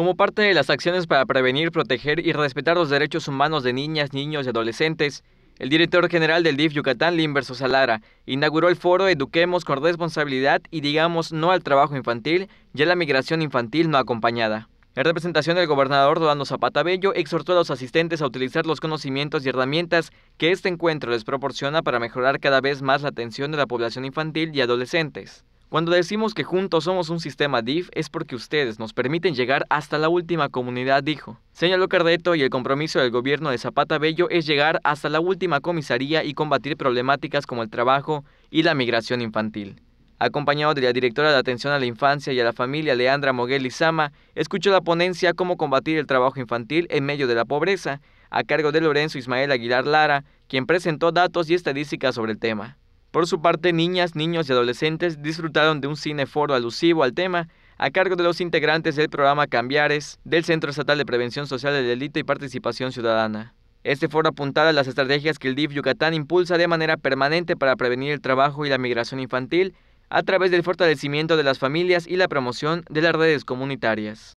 Como parte de las acciones para prevenir, proteger y respetar los derechos humanos de niñas, niños y adolescentes, el director general del DIF Yucatán, Linverso Salara, inauguró el foro Eduquemos con responsabilidad y digamos no al trabajo infantil y a la migración infantil no acompañada. En representación del gobernador Rolando Zapata Bello exhortó a los asistentes a utilizar los conocimientos y herramientas que este encuentro les proporciona para mejorar cada vez más la atención de la población infantil y adolescentes. Cuando decimos que juntos somos un sistema DIF es porque ustedes nos permiten llegar hasta la última comunidad, dijo. Señaló Cardeto y el compromiso del gobierno de Zapata Bello es llegar hasta la última comisaría y combatir problemáticas como el trabajo y la migración infantil. Acompañado de la directora de Atención a la Infancia y a la Familia, Leandra Moguel Izama, escuchó la ponencia Cómo combatir el trabajo infantil en medio de la pobreza, a cargo de Lorenzo Ismael Aguilar Lara, quien presentó datos y estadísticas sobre el tema. Por su parte, niñas, niños y adolescentes disfrutaron de un cineforo alusivo al tema a cargo de los integrantes del programa Cambiares del Centro Estatal de Prevención Social del Delito y Participación Ciudadana. Este foro apuntaba a las estrategias que el DIF Yucatán impulsa de manera permanente para prevenir el trabajo y la migración infantil a través del fortalecimiento de las familias y la promoción de las redes comunitarias.